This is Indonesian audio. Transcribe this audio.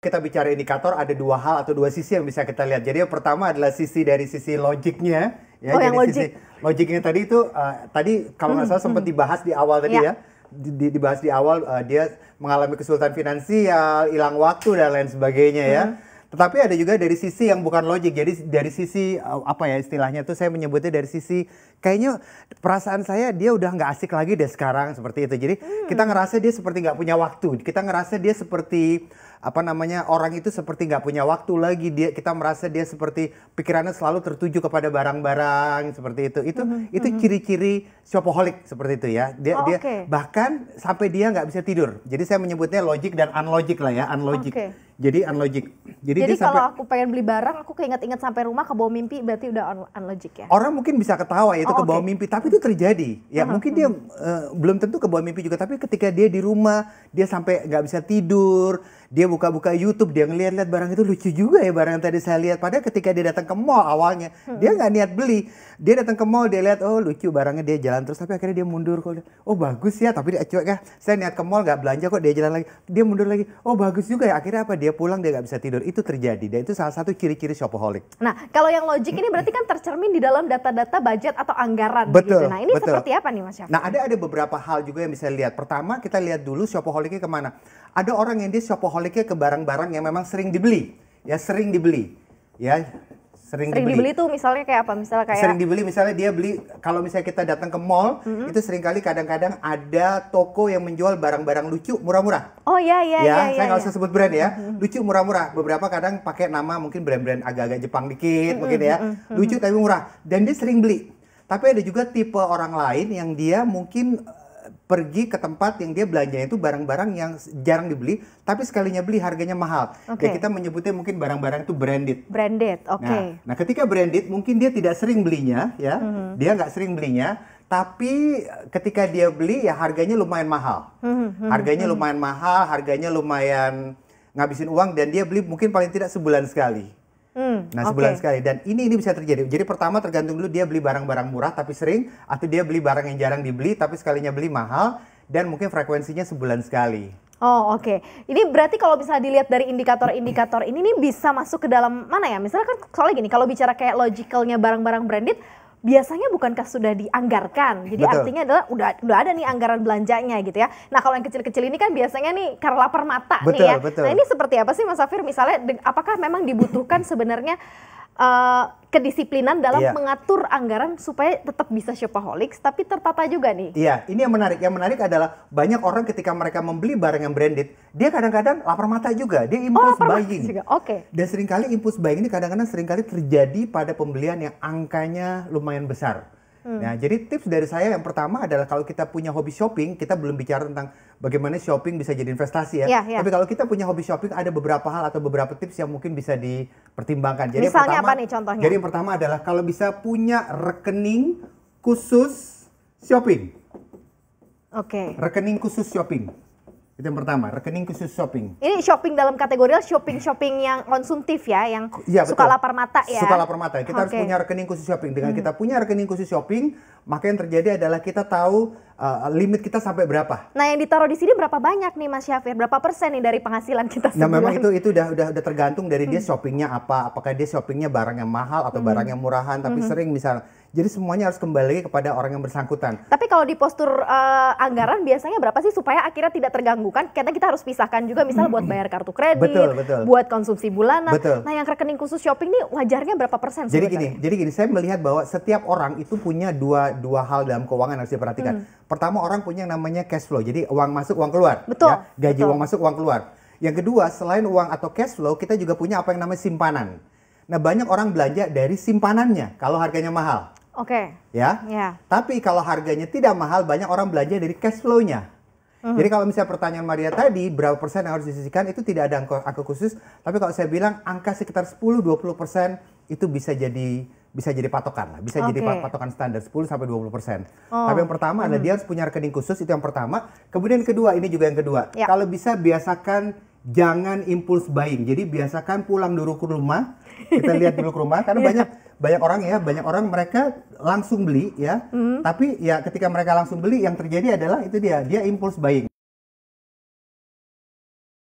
kita bicara indikator ada dua hal atau dua sisi yang bisa kita lihat. Jadi yang pertama adalah sisi dari sisi logiknya ya. Oh, jadi logik. sisi logiknya tadi itu uh, tadi kalau nggak hmm, salah sempat hmm. dibahas di awal tadi ya. ya. Di, dibahas di awal uh, dia mengalami kesulitan finansial, hilang waktu dan lain sebagainya ya. hmm. ya. Tetapi ada juga dari sisi yang bukan logik. Jadi dari sisi eh, apa ya istilahnya itu saya menyebutnya dari sisi kayaknya perasaan saya dia udah nggak asik lagi deh sekarang seperti itu. Jadi hmm. kita ngerasa dia seperti nggak punya waktu. Kita ngerasa dia seperti apa namanya orang itu seperti nggak punya waktu lagi dia kita merasa dia seperti pikirannya selalu tertuju kepada barang-barang seperti itu itu mm-hmm. itu mm-hmm. ciri-ciri shopaholic seperti itu ya dia oh, dia bahkan sampai dia nggak bisa tidur jadi saya menyebutnya logic dan unlogic lah ya unlogic okay. jadi unlogic jadi, jadi dia kalau sampai, aku pengen beli barang aku keinget-inget sampai rumah ke bawah mimpi berarti udah unlogic ya orang mungkin bisa ketawa ya, itu oh, ke bawah okay. mimpi tapi itu terjadi ya uh-huh. mungkin dia uh, belum tentu ke bawah mimpi juga tapi ketika dia di rumah dia sampai nggak bisa tidur dia buka-buka YouTube dia ngeliat-liat barang itu lucu juga ya barang yang tadi saya lihat. Padahal ketika dia datang ke mall awalnya hmm. dia nggak niat beli. Dia datang ke mall dia lihat oh lucu barangnya dia jalan terus tapi akhirnya dia mundur kok. Oh bagus ya tapi dia cuek ya. Saya niat ke mall nggak belanja kok dia jalan lagi. Dia mundur lagi. Oh bagus juga ya akhirnya apa dia pulang dia nggak bisa tidur itu terjadi dan itu salah satu ciri-ciri shopaholic. Nah kalau yang logik ini berarti kan tercermin di dalam data-data budget atau anggaran. Gitu. Betul. Gitu. Nah ini betul. seperti apa nih Mas Syafiq? Nah ada ada beberapa hal juga yang bisa lihat. Pertama kita lihat dulu shopaholicnya kemana. Ada orang yang dia shopaholicnya ke barang-barang yang memang sering dibeli. Ya, sering dibeli. Ya, sering, sering dibeli. dibeli tuh misalnya kayak apa? Misalnya kayak sering dibeli misalnya dia beli kalau misalnya kita datang ke mall mm-hmm. itu seringkali kadang-kadang ada toko yang menjual barang-barang lucu murah-murah. Oh iya iya ya, iya. Saya iya, nggak ya, usah sebut brand ya. Mm-hmm. Lucu murah-murah. Beberapa kadang pakai nama mungkin brand-brand agak-agak Jepang dikit mm-hmm. mungkin ya. Mm-hmm. mm-hmm. Lucu tapi murah dan dia sering beli. Tapi ada juga tipe orang lain yang dia mungkin pergi ke tempat yang dia belanja itu barang-barang yang jarang dibeli, tapi sekalinya beli harganya mahal. Ya, okay. kita menyebutnya mungkin barang-barang itu branded. Branded, nah, oke. Okay. Nah, nah, ketika branded mungkin dia tidak sering belinya, ya, mm -hmm. dia nggak sering belinya, tapi eh, ketika dia beli ya harganya lumayan mahal. Mm -hmm. Harganya lumayan mahal, harganya lumayan ngabisin uang dan dia beli mungkin paling tidak sebulan sekali. Hmm, nah sebulan okay. sekali dan ini ini bisa terjadi. Jadi pertama tergantung dulu dia beli barang-barang murah tapi sering atau dia beli barang yang jarang dibeli tapi sekalinya beli mahal dan mungkin frekuensinya sebulan sekali. Oh oke, okay. ini berarti kalau bisa dilihat dari indikator-indikator ini, ini bisa masuk ke dalam mana ya? Misalnya kan soalnya gini, kalau bicara kayak logicalnya barang-barang branded, biasanya bukankah sudah dianggarkan? Jadi Betul. artinya adalah udah udah ada nih anggaran belanjanya gitu ya. Nah kalau yang kecil-kecil ini kan biasanya nih karena lapar mata betul, nih ya. Betul. Nah ini seperti apa sih Mas Safir misalnya apakah memang dibutuhkan sebenarnya uh, kedisiplinan dalam yeah. mengatur anggaran supaya tetap bisa shopaholics tapi tertata juga nih. Iya, yeah. ini yang menarik. Yang menarik adalah banyak orang ketika mereka membeli barang yang branded, dia kadang-kadang lapar mata juga, dia impuls oh, buying. Oke. Okay. Dan seringkali impuls buying ini kadang-kadang seringkali terjadi pada pembelian yang angkanya lumayan besar. Hmm. Nah, jadi tips dari saya yang pertama adalah kalau kita punya hobi shopping, kita belum bicara tentang bagaimana shopping bisa jadi investasi ya. Yeah, yeah. Tapi kalau kita punya hobi shopping, ada beberapa hal atau beberapa tips yang mungkin bisa dipertimbangkan. Jadi Misalnya pertama, apa nih contohnya? Jadi yang pertama adalah kalau bisa punya rekening khusus shopping. Oke. Okay. Rekening khusus shopping. Itu yang pertama, rekening khusus shopping. Ini shopping dalam kategori shopping-shopping yang konsumtif ya, yang ya, suka lapar mata ya. Suka lapar mata. Kita okay. harus punya rekening khusus shopping. Dengan hmm. kita punya rekening khusus shopping, maka yang terjadi adalah kita tahu uh, limit kita sampai berapa. Nah, yang ditaruh di sini berapa banyak nih Mas Syafir? Berapa persen nih dari penghasilan kita sebulan? Nah, memang itu itu udah udah udah tergantung dari dia hmm. shoppingnya apa. Apakah dia shoppingnya barang yang mahal atau barang hmm. yang murahan? Tapi hmm. sering misalnya. Jadi semuanya harus kembali kepada orang yang bersangkutan. Tapi kalau di postur uh, anggaran biasanya berapa sih supaya akhirnya tidak terganggu kan? Karena kita harus pisahkan juga misal buat bayar kartu kredit, betul, betul. buat konsumsi bulanan. Betul. Nah, yang rekening khusus shopping ini wajarnya berapa persen? Jadi gini, jadi gini saya melihat bahwa setiap orang itu punya dua dua hal dalam keuangan harus diperhatikan. Hmm. Pertama orang punya yang namanya cash flow, jadi uang masuk uang keluar. Ya. Betul. Ya? Gaji betul. uang masuk uang keluar. Yang kedua selain uang atau cash flow kita juga punya apa yang namanya simpanan. Nah banyak orang belanja dari simpanannya kalau harganya mahal. Oke. Okay. Ya. Yeah. Tapi kalau harganya tidak mahal banyak orang belanja dari cash flow-nya. Mm-hmm. Jadi kalau misalnya pertanyaan Maria tadi berapa persen yang harus disisihkan itu tidak ada angka, angka khusus, tapi kalau saya bilang angka sekitar 10-20 persen itu bisa jadi bisa jadi patokan lah, bisa okay. jadi patokan standar 10 sampai 20 persen. Oh. Tapi yang pertama hmm. adalah dia harus punya rekening khusus itu yang pertama. Kemudian kedua ini juga yang kedua. Ya. Kalau bisa biasakan jangan impuls buying. Jadi biasakan pulang dulu ke rumah, kita lihat dulu ke rumah karena ya. banyak banyak orang ya, banyak orang mereka langsung beli ya. Hmm. Tapi ya ketika mereka langsung beli yang terjadi adalah itu dia, dia impuls buying.